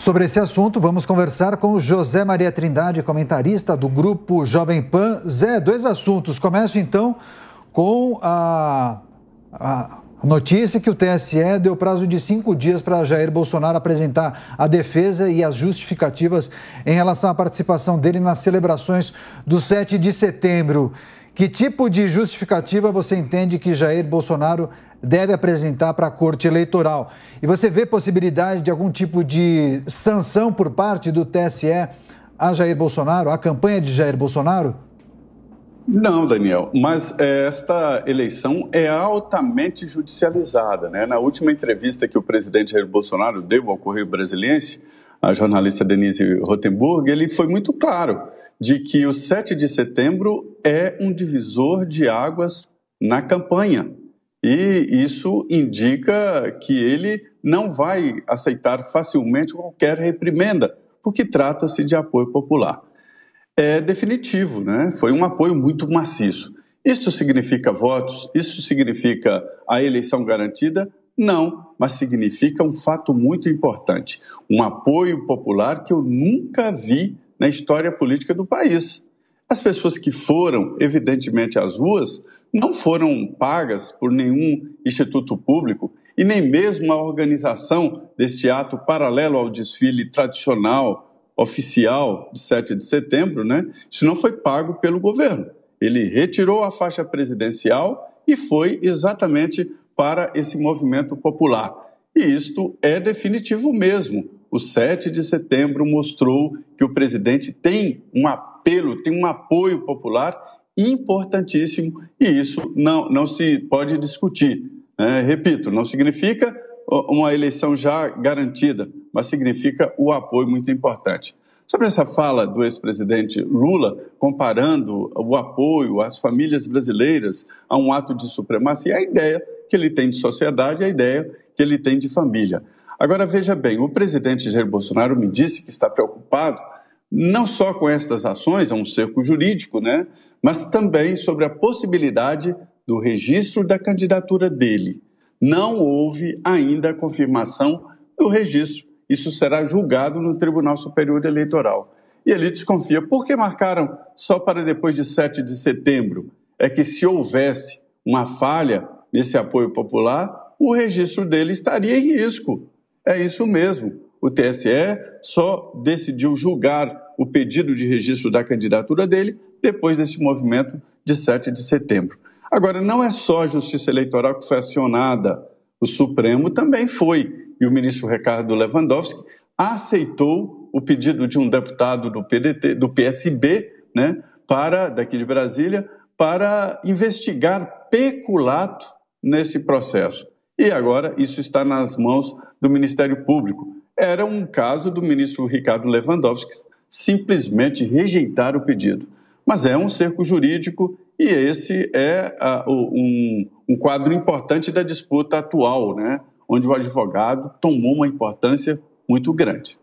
Sobre esse assunto, vamos conversar com José Maria Trindade, comentarista do grupo Jovem Pan. Zé, dois assuntos. Começo então com a, a notícia que o TSE deu prazo de cinco dias para Jair Bolsonaro apresentar a defesa e as justificativas em relação à participação dele nas celebrações do 7 de setembro. Que tipo de justificativa você entende que Jair Bolsonaro deve apresentar para a Corte Eleitoral? E você vê possibilidade de algum tipo de sanção por parte do TSE a Jair Bolsonaro, a campanha de Jair Bolsonaro? Não, Daniel, mas eh, esta eleição é altamente judicializada. Né? Na última entrevista que o presidente Jair Bolsonaro deu ao Correio Brasiliense, a jornalista Denise Rotenburg, ele foi muito claro de que o 7 de setembro é um divisor de águas na campanha. E isso indica que ele não vai aceitar facilmente qualquer reprimenda, porque trata-se de apoio popular. É definitivo, né? Foi um apoio muito maciço. Isso significa votos? Isso significa a eleição garantida? Não, mas significa um fato muito importante: um apoio popular que eu nunca vi na história política do país. As pessoas que foram, evidentemente, às ruas não foram pagas por nenhum instituto público e nem mesmo a organização deste ato paralelo ao desfile tradicional, oficial, de 7 de setembro, né? Isso não foi pago pelo governo. Ele retirou a faixa presidencial e foi exatamente para esse movimento popular. E isto é definitivo mesmo, o 7 de setembro mostrou que o presidente tem um apelo, tem um apoio popular importantíssimo e isso não, não se pode discutir. Né? Repito, não significa uma eleição já garantida, mas significa o apoio muito importante. Sobre essa fala do ex-presidente Lula, comparando o apoio às famílias brasileiras a um ato de supremacia, é a ideia que ele tem de sociedade, é a ideia que ele tem de família. Agora veja bem, o presidente Jair Bolsonaro me disse que está preocupado não só com estas ações, é um cerco jurídico, né? Mas também sobre a possibilidade do registro da candidatura dele. Não houve ainda a confirmação do registro. Isso será julgado no Tribunal Superior Eleitoral. E ele desconfia. Por que marcaram só para depois de 7 de setembro? É que se houvesse uma falha nesse apoio popular, o registro dele estaria em risco. É isso mesmo. O TSE só decidiu julgar o pedido de registro da candidatura dele depois desse movimento de 7 de setembro. Agora, não é só a Justiça Eleitoral que foi acionada, o Supremo também foi. E o ministro Ricardo Lewandowski aceitou o pedido de um deputado do, PDT, do PSB, né, para daqui de Brasília, para investigar peculato nesse processo e agora isso está nas mãos do Ministério Público. Era um caso do ministro Ricardo Lewandowski simplesmente rejeitar o pedido. Mas é um cerco jurídico e esse é um, um quadro importante da disputa atual, né? onde o advogado tomou uma importância muito grande.